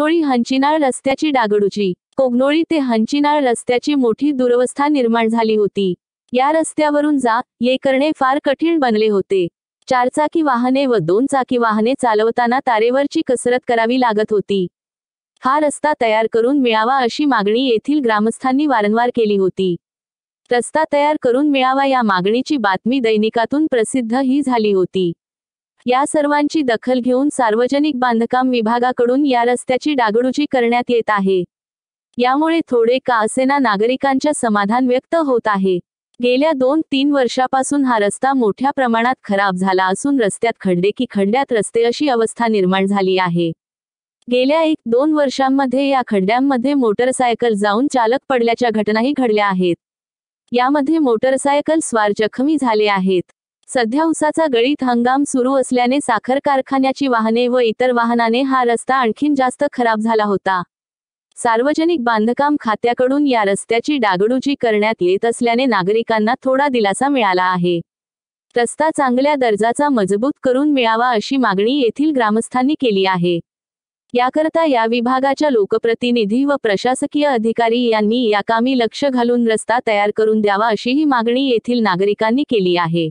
कोगनोळी हंचिनाळ रस्त्याची डागडुजी कोगनोळी ते हंचिनाळ रस्त्याची मोठी दुरवस्था निर्माण झाली होती या रस्त्यावरून जा ये करणे फार कठीण बनले होते चारचाकी वाहने व दोन चाकी वाहने चालवताना तारेवरची कसरत करावी लागत होती हा रस्ता तयार करून मिळावा अशी मागणी येथील ग्रामस्थांनी वारंवार केली होती रस्ता तयार करून मिळावा या मागणीची बातमी दैनिकातून प्रसिद्ध ही झाली होती या सर्वांची दखल घेऊन सार्वजनिक बांधकाम विभागाकडून या रस्त्याची डागडुजी करण्यात येत आहे यामुळे थोडे का असेना नागरिकांच्या समाधान व्यक्त होत आहे गेल्या दोन तीन वर्षापासून हा रस्ता मोठ्या प्रमाणात खराब झाला असून रस्त्यात खड्डे की खड्ड्यात रस्ते अशी अवस्था निर्माण झाली आहे गेल्या एक दोन वर्षांमध्ये या खड्ड्यांमध्ये मोटरसायकल जाऊन चालक पडल्याच्या घटनाही घडल्या आहेत यामध्ये मोटरसायकल स्वार जखमी झाले आहेत सध्या उसाचा गळीत हंगाम सुरू असल्याने साखर कारखान्याची वाहने व इतर वाहनाने हा रस्ता आणखीन जास्त खराब झाला होता सार्वजनिक बांधकाम खात्याकडून या रस्त्याची डागडुजी करण्यात येत असल्याने नागरिकांना थोडा दिलासा मिळाला आहे रस्ता चांगल्या दर्जाचा मजबूत करून मिळावा अशी मागणी येथील ग्रामस्थांनी केली आहे याकरता या विभागाच्या लोकप्रतिनिधी व प्रशासकीय अधिकारी यांनी याकामी लक्ष घालून रस्ता तयार करून द्यावा अशीही मागणी येथील नागरिकांनी केली आहे